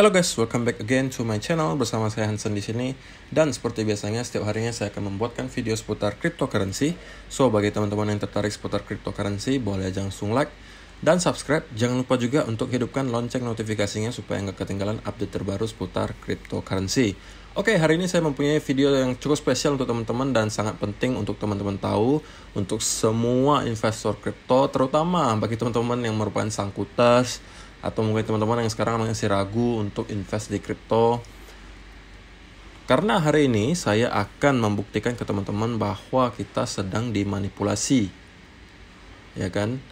Halo guys, welcome back again to my channel bersama saya Hansen di sini. Dan seperti biasanya setiap harinya saya akan membuatkan video seputar cryptocurrency. So bagi teman-teman yang tertarik seputar cryptocurrency boleh aja langsung like dan subscribe. Jangan lupa juga untuk hidupkan lonceng notifikasinya supaya nggak ketinggalan update terbaru seputar cryptocurrency. Oke, hari ini saya mempunyai video yang cukup spesial untuk teman-teman dan sangat penting untuk teman-teman tahu untuk semua investor crypto, terutama bagi teman-teman yang merupakan sangkutas, atau mungkin teman-teman yang sekarang masih ragu untuk invest di kripto karena hari ini saya akan membuktikan ke teman-teman bahwa kita sedang dimanipulasi ya kan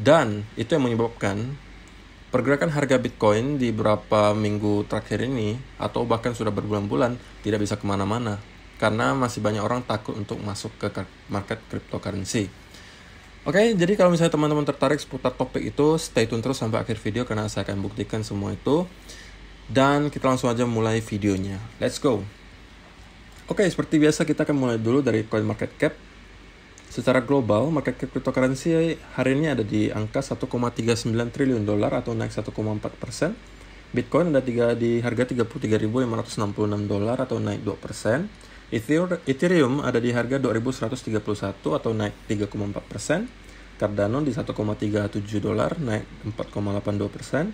dan itu yang menyebabkan pergerakan harga Bitcoin di beberapa minggu terakhir ini atau bahkan sudah berbulan-bulan tidak bisa kemana-mana karena masih banyak orang takut untuk masuk ke market cryptocurrency. Oke, okay, jadi kalau misalnya teman-teman tertarik seputar topik itu, stay tune terus sampai akhir video karena saya akan buktikan semua itu. Dan kita langsung aja mulai videonya. Let's go. Oke, okay, seperti biasa kita akan mulai dulu dari coin market cap. Secara global, market cap cryptocurrency hari ini ada di angka 1,39 triliun dolar atau naik 1,4 persen. Bitcoin ada tiga, di harga 33.566 dolar atau naik 2 persen. Ethereum ada di harga 2131 atau naik 3,4 persen. Cardano di 1,37 dolar naik 4,82 persen.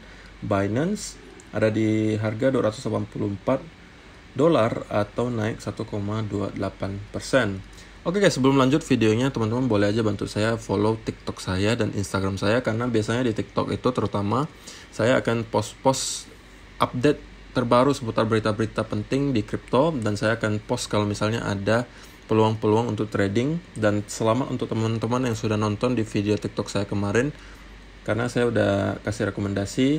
Binance ada di harga 284 dolar atau naik 1,28 persen. Oke guys, sebelum lanjut videonya, teman-teman boleh aja bantu saya follow TikTok saya dan Instagram saya karena biasanya di TikTok itu terutama saya akan post-post update terbaru seputar berita-berita penting di kripto dan saya akan post kalau misalnya ada peluang-peluang untuk trading dan selamat untuk teman-teman yang sudah nonton di video TikTok saya kemarin karena saya udah kasih rekomendasi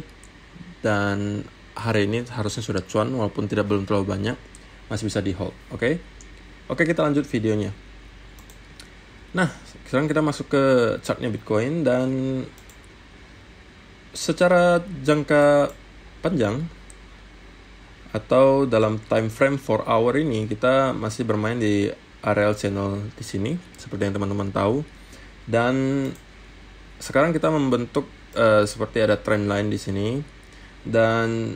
dan hari ini harusnya sudah cuan walaupun tidak belum terlalu banyak masih bisa di hold oke okay? oke okay, kita lanjut videonya nah sekarang kita masuk ke chartnya Bitcoin dan secara jangka panjang atau dalam time frame 4 hour ini kita masih bermain di areal channel di sini seperti yang teman-teman tahu dan sekarang kita membentuk uh, seperti ada trend line di sini dan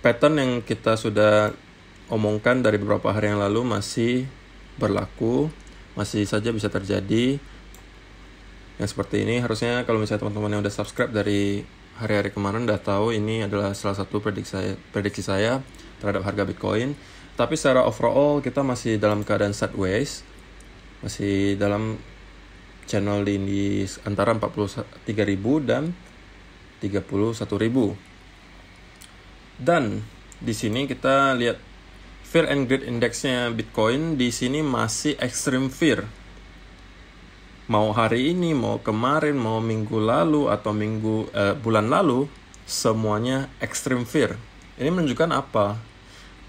pattern yang kita sudah omongkan dari beberapa hari yang lalu masih berlaku masih saja bisa terjadi yang seperti ini harusnya kalau misalnya teman-teman yang udah subscribe dari hari-hari kemarin udah tahu ini adalah salah satu prediksi saya, prediksi saya terhadap harga Bitcoin. Tapi secara overall kita masih dalam keadaan sideways, masih dalam channel di antara 43.000 dan 31.000. Dan di sini kita lihat fear and greed indexnya Bitcoin di sini masih extreme fear mau hari ini mau kemarin mau minggu lalu atau minggu eh, bulan lalu semuanya extreme fear ini menunjukkan apa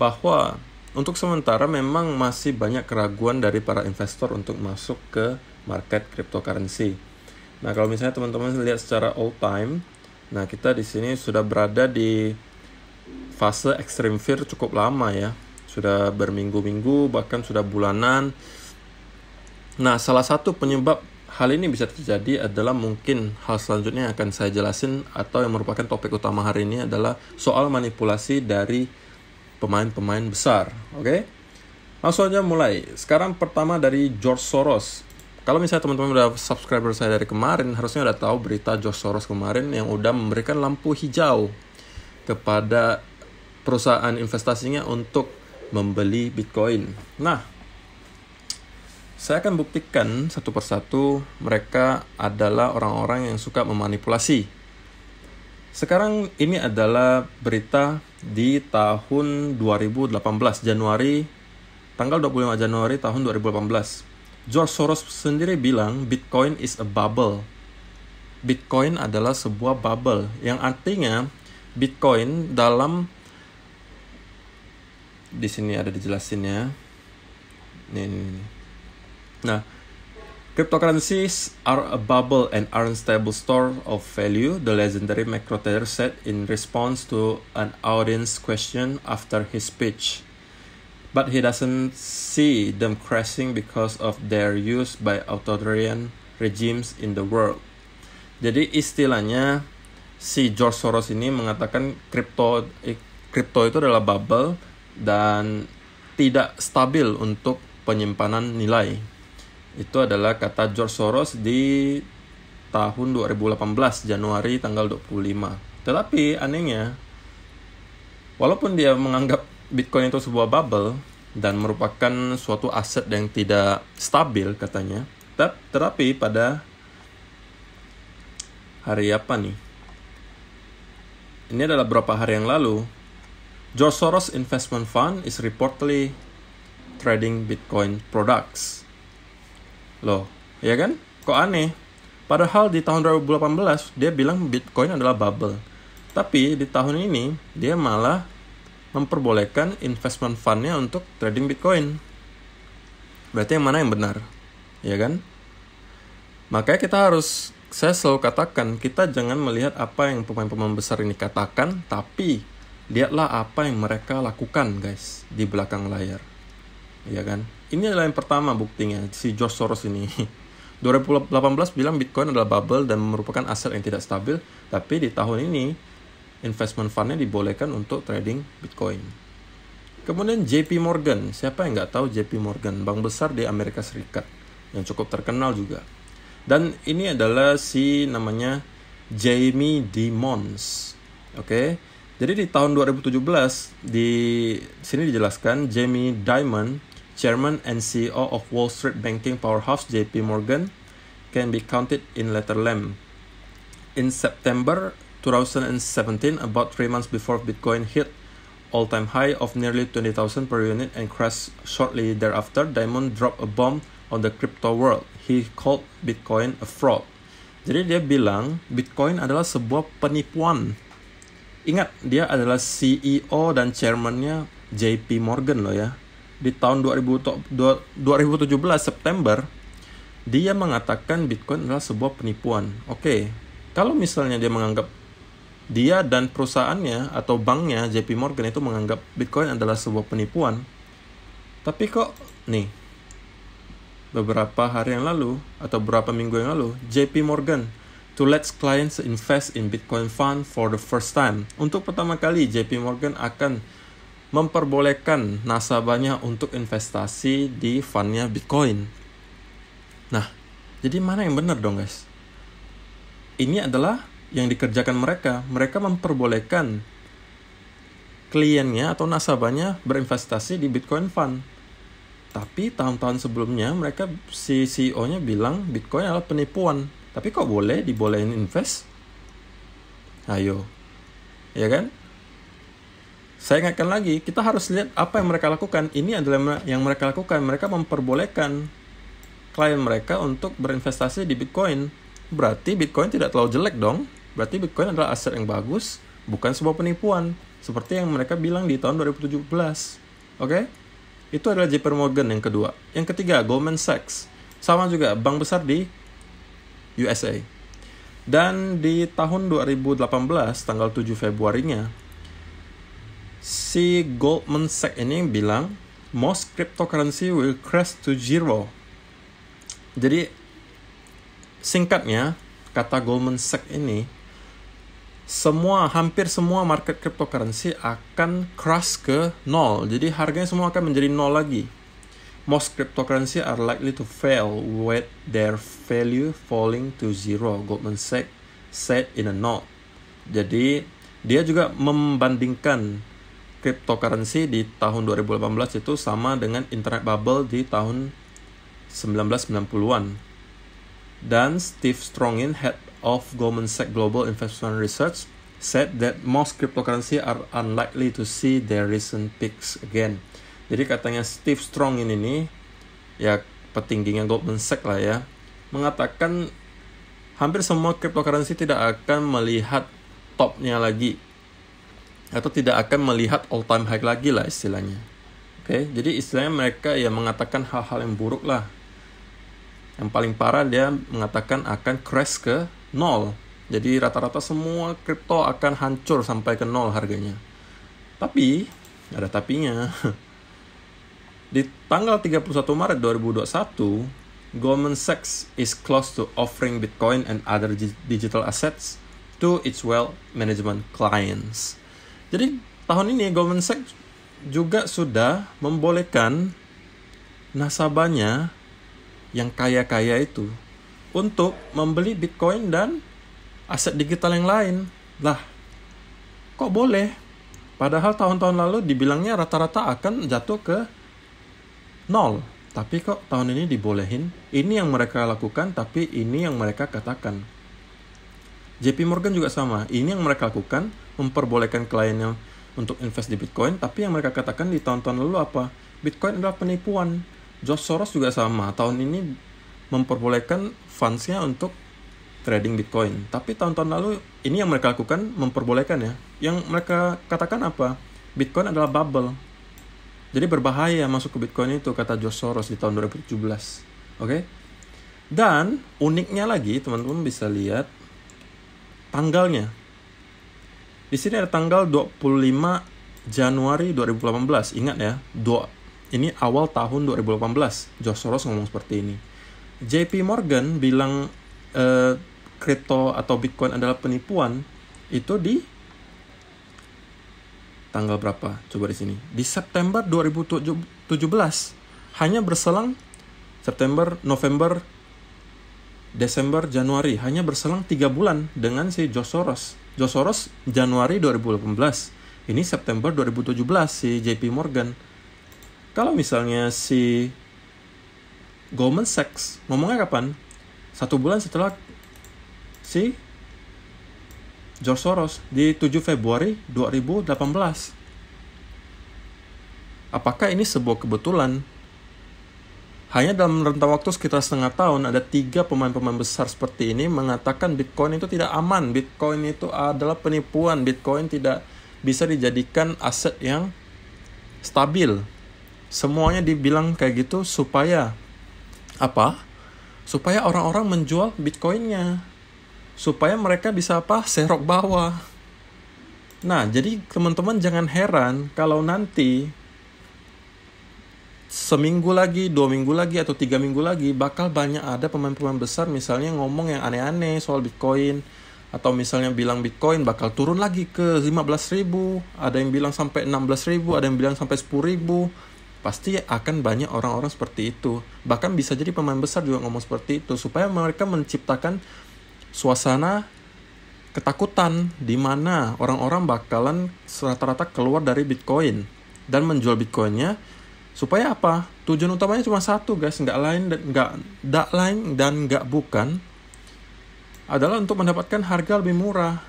bahwa untuk sementara memang masih banyak keraguan dari para investor untuk masuk ke market cryptocurrency nah kalau misalnya teman-teman lihat secara all time nah kita di sini sudah berada di fase extreme fear cukup lama ya sudah berminggu-minggu bahkan sudah bulanan Nah, salah satu penyebab Hal ini bisa terjadi adalah mungkin hal selanjutnya yang akan saya jelasin atau yang merupakan topik utama hari ini adalah soal manipulasi dari pemain-pemain besar. Oke? Okay? Langsung aja mulai. Sekarang pertama dari George Soros. Kalau misalnya teman-teman udah subscriber saya dari kemarin, harusnya udah tahu berita George Soros kemarin yang udah memberikan lampu hijau kepada perusahaan investasinya untuk membeli Bitcoin. Nah, saya akan buktikan satu persatu mereka adalah orang-orang yang suka memanipulasi. Sekarang ini adalah berita di tahun 2018 Januari tanggal 25 Januari tahun 2018. George Soros sendiri bilang Bitcoin is a bubble. Bitcoin adalah sebuah bubble yang artinya Bitcoin dalam di sini ada dijelasinnya. Nih, nih, nih. Nah, cryptocurrencies are a bubble and aren't stable store of value, the legendary macro trader said in response to an audience question after his speech. But he doesn't see them crashing because of their use by authoritarian regimes in the world. Jadi istilahnya si George Soros ini mengatakan kripto kripto eh, itu adalah bubble dan tidak stabil untuk penyimpanan nilai. Itu adalah kata George Soros di tahun 2018 Januari tanggal 25. Tetapi anehnya walaupun dia menganggap Bitcoin itu sebuah bubble dan merupakan suatu aset yang tidak stabil katanya. Tetapi pada hari apa nih? Ini adalah beberapa hari yang lalu. George Soros Investment Fund is reportedly trading Bitcoin products Loh, ya kan? Kok aneh? Padahal di tahun 2018 dia bilang Bitcoin adalah bubble. Tapi di tahun ini dia malah memperbolehkan investment fundnya untuk trading Bitcoin. Berarti yang mana yang benar? Ya kan? Makanya kita harus, saya selalu katakan, kita jangan melihat apa yang pemain-pemain besar ini katakan, tapi lihatlah apa yang mereka lakukan guys di belakang layar ya kan ini adalah yang pertama buktinya si George Soros ini 2018 bilang Bitcoin adalah bubble dan merupakan aset yang tidak stabil tapi di tahun ini investment fundnya dibolehkan untuk trading Bitcoin kemudian JP Morgan siapa yang nggak tahu JP Morgan bank besar di Amerika Serikat yang cukup terkenal juga dan ini adalah si namanya Jamie Dimons oke okay? Jadi di tahun 2017 di sini dijelaskan Jamie Dimon Chairman and CEO of Wall Street banking powerhouse JP Morgan, can be counted in letter LEM. In September 2017, about three months before Bitcoin hit all-time high of nearly 20,000 per unit and crashed shortly thereafter, Diamond dropped a bomb on the crypto world. He called Bitcoin a fraud. Jadi dia bilang Bitcoin adalah sebuah penipuan. Ingat, dia adalah CEO dan chairmannya JP Morgan loh ya di tahun 2000, 2017 September dia mengatakan Bitcoin adalah sebuah penipuan. Oke, okay. kalau misalnya dia menganggap dia dan perusahaannya atau banknya JP Morgan itu menganggap Bitcoin adalah sebuah penipuan. Tapi kok nih beberapa hari yang lalu atau beberapa minggu yang lalu JP Morgan to let clients invest in Bitcoin fund for the first time. Untuk pertama kali JP Morgan akan memperbolehkan nasabahnya untuk investasi di fundnya Bitcoin. Nah, jadi mana yang benar dong guys? Ini adalah yang dikerjakan mereka. Mereka memperbolehkan kliennya atau nasabahnya berinvestasi di Bitcoin Fund. Tapi tahun-tahun sebelumnya mereka si CEO-nya bilang Bitcoin adalah penipuan. Tapi kok boleh dibolehin invest? Ayo. Ya kan? saya ingatkan lagi, kita harus lihat apa yang mereka lakukan. Ini adalah yang mereka lakukan. Mereka memperbolehkan klien mereka untuk berinvestasi di Bitcoin. Berarti Bitcoin tidak terlalu jelek dong. Berarti Bitcoin adalah aset yang bagus, bukan sebuah penipuan. Seperti yang mereka bilang di tahun 2017. Oke? Okay? Itu adalah JP Morgan yang kedua. Yang ketiga, Goldman Sachs. Sama juga, bank besar di USA. Dan di tahun 2018, tanggal 7 Februarinya, si Goldman Sachs ini bilang most cryptocurrency will crash to zero. Jadi singkatnya kata Goldman Sachs ini semua hampir semua market cryptocurrency akan crash ke nol. Jadi harganya semua akan menjadi nol lagi. Most cryptocurrency are likely to fail with their value falling to zero. Goldman Sachs said in a note. Jadi dia juga membandingkan cryptocurrency di tahun 2018 itu sama dengan internet bubble di tahun 1990-an. Dan Steve Strongin, head of Goldman Sachs Global Investment Research, said that most cryptocurrency are unlikely to see their recent peaks again. Jadi katanya Steve Strongin ini, ya petingginya Goldman Sachs lah ya, mengatakan hampir semua cryptocurrency tidak akan melihat topnya lagi atau tidak akan melihat all time high lagi lah istilahnya. Oke, okay? jadi istilahnya mereka ya mengatakan hal-hal yang buruk lah. Yang paling parah dia mengatakan akan crash ke nol. Jadi rata-rata semua kripto akan hancur sampai ke nol harganya. Tapi ada tapinya. Di tanggal 31 Maret 2021, Goldman Sachs is close to offering Bitcoin and other digital assets to its wealth management clients. Jadi tahun ini Goldman Sachs juga sudah membolehkan nasabahnya yang kaya-kaya itu untuk membeli Bitcoin dan aset digital yang lain. Lah, kok boleh? Padahal tahun-tahun lalu dibilangnya rata-rata akan jatuh ke nol. Tapi kok tahun ini dibolehin? Ini yang mereka lakukan, tapi ini yang mereka katakan. JP Morgan juga sama. Ini yang mereka lakukan, memperbolehkan kliennya untuk invest di Bitcoin, tapi yang mereka katakan di tahun-tahun lalu apa? Bitcoin adalah penipuan. George Soros juga sama. Tahun ini memperbolehkan fansnya untuk trading Bitcoin. Tapi tahun-tahun lalu ini yang mereka lakukan memperbolehkan ya. Yang mereka katakan apa? Bitcoin adalah bubble. Jadi berbahaya masuk ke Bitcoin itu kata George Soros di tahun 2017. Oke? Okay? Dan uniknya lagi teman-teman bisa lihat tanggalnya. Di sini ada tanggal 25 Januari 2018. Ingat ya, dua ini awal tahun 2018. Josh Soros ngomong seperti ini. JP Morgan bilang eh, kripto atau Bitcoin adalah penipuan itu di tanggal berapa? Coba di sini. Di September 2017 hanya berselang September, November, Desember Januari hanya berselang tiga bulan dengan si Josh Soros. Josh Soros Januari 2018. Ini September 2017 si JP Morgan. Kalau misalnya si Goldman Sachs ngomongnya kapan? Satu bulan setelah si George Soros di 7 Februari 2018. Apakah ini sebuah kebetulan hanya dalam rentang waktu sekitar setengah tahun, ada tiga pemain-pemain besar seperti ini mengatakan Bitcoin itu tidak aman. Bitcoin itu adalah penipuan. Bitcoin tidak bisa dijadikan aset yang stabil. Semuanya dibilang kayak gitu supaya apa? Supaya orang-orang menjual Bitcoinnya. Supaya mereka bisa apa? Serok bawah. Nah, jadi teman-teman jangan heran kalau nanti seminggu lagi, dua minggu lagi, atau tiga minggu lagi bakal banyak ada pemain-pemain besar misalnya ngomong yang aneh-aneh soal Bitcoin atau misalnya bilang Bitcoin bakal turun lagi ke 15 ribu, ada yang bilang sampai 16 ribu, ada yang bilang sampai 10 ribu. Pasti akan banyak orang-orang seperti itu. Bahkan bisa jadi pemain besar juga ngomong seperti itu supaya mereka menciptakan suasana ketakutan di mana orang-orang bakalan rata-rata keluar dari Bitcoin dan menjual Bitcoinnya Supaya apa? Tujuan utamanya cuma satu guys, nggak lain dan nggak tak lain dan nggak bukan adalah untuk mendapatkan harga lebih murah.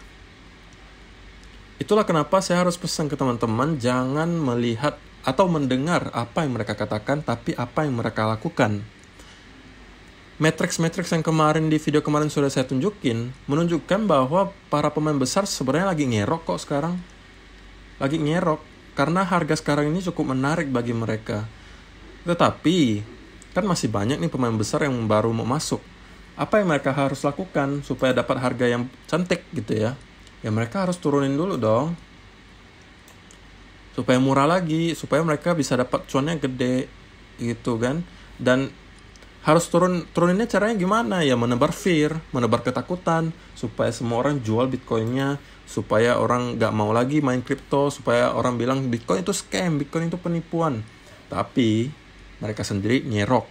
Itulah kenapa saya harus pesan ke teman-teman jangan melihat atau mendengar apa yang mereka katakan tapi apa yang mereka lakukan. Matrix-matrix yang kemarin di video kemarin sudah saya tunjukin menunjukkan bahwa para pemain besar sebenarnya lagi ngerok kok sekarang. Lagi ngerok karena harga sekarang ini cukup menarik bagi mereka. Tetapi, kan masih banyak nih pemain besar yang baru mau masuk. Apa yang mereka harus lakukan supaya dapat harga yang cantik gitu ya? Ya mereka harus turunin dulu dong. Supaya murah lagi, supaya mereka bisa dapat cuannya gede gitu kan. Dan harus turun turuninnya caranya gimana ya menebar fear menebar ketakutan supaya semua orang jual bitcoinnya supaya orang nggak mau lagi main kripto supaya orang bilang bitcoin itu scam bitcoin itu penipuan tapi mereka sendiri nyerok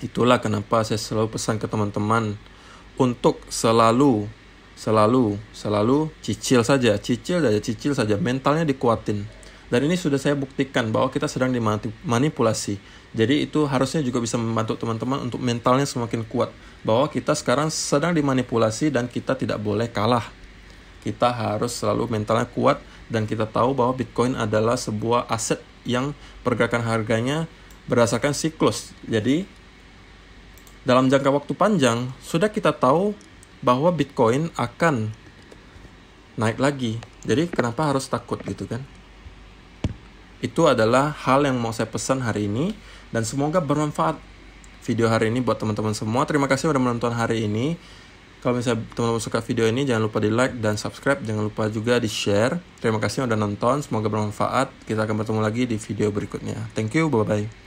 itulah kenapa saya selalu pesan ke teman-teman untuk selalu selalu selalu cicil saja cicil saja cicil saja mentalnya dikuatin dan ini sudah saya buktikan bahwa kita sedang dimanipulasi jadi itu harusnya juga bisa membantu teman-teman untuk mentalnya semakin kuat bahwa kita sekarang sedang dimanipulasi dan kita tidak boleh kalah. Kita harus selalu mentalnya kuat dan kita tahu bahwa Bitcoin adalah sebuah aset yang pergerakan harganya berdasarkan siklus. Jadi dalam jangka waktu panjang sudah kita tahu bahwa Bitcoin akan naik lagi. Jadi kenapa harus takut gitu kan? Itu adalah hal yang mau saya pesan hari ini dan semoga bermanfaat video hari ini buat teman-teman semua. Terima kasih sudah menonton hari ini. Kalau misalnya teman-teman suka video ini, jangan lupa di like dan subscribe. Jangan lupa juga di share. Terima kasih sudah nonton. Semoga bermanfaat. Kita akan bertemu lagi di video berikutnya. Thank you. Bye-bye.